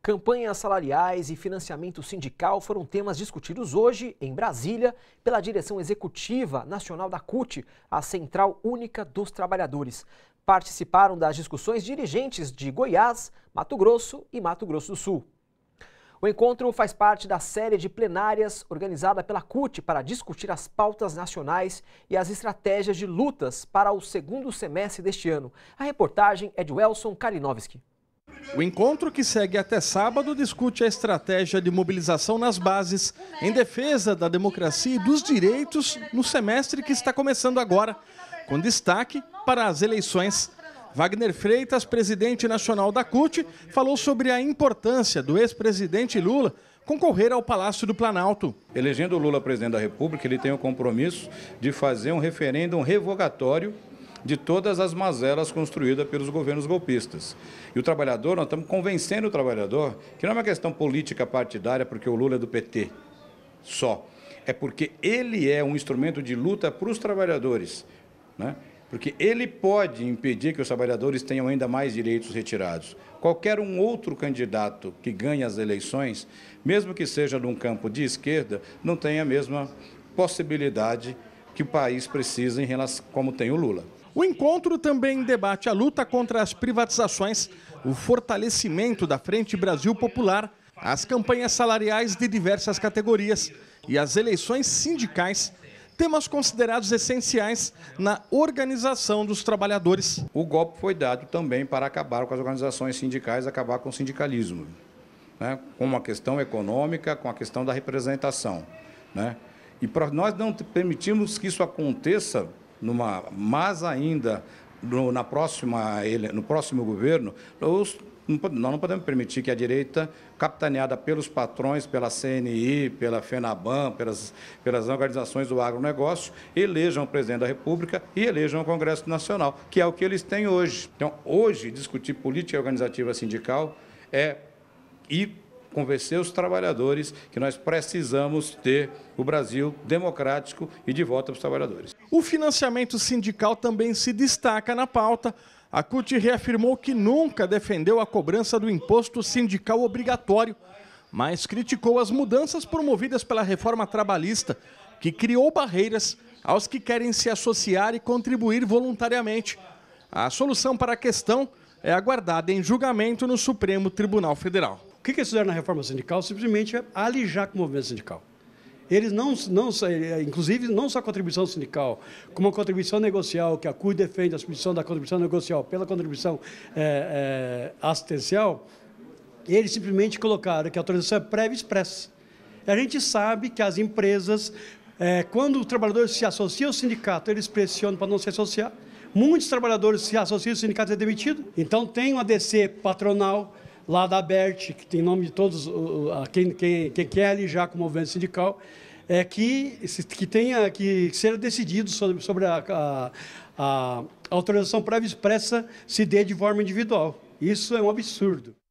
Campanhas salariais e financiamento sindical foram temas discutidos hoje, em Brasília, pela direção executiva nacional da CUT, a Central Única dos Trabalhadores. Participaram das discussões dirigentes de Goiás, Mato Grosso e Mato Grosso do Sul. O encontro faz parte da série de plenárias organizada pela CUT para discutir as pautas nacionais e as estratégias de lutas para o segundo semestre deste ano. A reportagem é de Welson Kalinowski. O encontro que segue até sábado discute a estratégia de mobilização nas bases em defesa da democracia e dos direitos no semestre que está começando agora, com destaque para as eleições. Wagner Freitas, presidente nacional da CUT, falou sobre a importância do ex-presidente Lula concorrer ao Palácio do Planalto. Elegendo Lula presidente da República, ele tem o compromisso de fazer um referêndum revogatório de todas as mazelas construídas pelos governos golpistas. E o trabalhador, nós estamos convencendo o trabalhador que não é uma questão política partidária, porque o Lula é do PT só. É porque ele é um instrumento de luta para os trabalhadores. Né? Porque ele pode impedir que os trabalhadores tenham ainda mais direitos retirados. Qualquer um outro candidato que ganhe as eleições, mesmo que seja num campo de esquerda, não tem a mesma possibilidade que o país precisa em relação como tem o Lula. O encontro também debate a luta contra as privatizações, o fortalecimento da Frente Brasil Popular, as campanhas salariais de diversas categorias e as eleições sindicais temas considerados essenciais na organização dos trabalhadores. O golpe foi dado também para acabar com as organizações sindicais, acabar com o sindicalismo, né? com a questão econômica, com a questão da representação. Né? E nós não permitimos que isso aconteça numa, mas ainda no, na próxima, no próximo governo, os, nós não podemos permitir que a direita, capitaneada pelos patrões, pela CNI, pela FENABAN, pelas, pelas organizações do agronegócio, elejam o presidente da República e elejam o Congresso Nacional, que é o que eles têm hoje. Então, hoje, discutir política organizativa sindical é ir convencer os trabalhadores que nós precisamos ter o Brasil democrático e de volta para os trabalhadores. O financiamento sindical também se destaca na pauta. A CUT reafirmou que nunca defendeu a cobrança do imposto sindical obrigatório, mas criticou as mudanças promovidas pela reforma trabalhista, que criou barreiras aos que querem se associar e contribuir voluntariamente. A solução para a questão é aguardada em julgamento no Supremo Tribunal Federal que, que eles fizeram na reforma sindical? Simplesmente é alijar com o movimento sindical. Eles não, não, é, é, inclusive, não só a contribuição sindical, como a contribuição negocial, que a CUI defende a substituição da contribuição negocial pela contribuição é, é, assistencial, eles simplesmente colocaram que a autorização é prévia e expressa. A gente sabe que as empresas, é, quando o trabalhador se associa ao sindicato, eles pressionam para não se associar. Muitos trabalhadores se associam ao sindicato e é demitido. Então, tem um ADC patronal, lá da ABERT, que tem nome de todos, quem, quem, quem quer alijar com o movimento sindical, é que, que tenha que ser decidido sobre, sobre a, a, a autorização prévia expressa se dê de forma individual. Isso é um absurdo.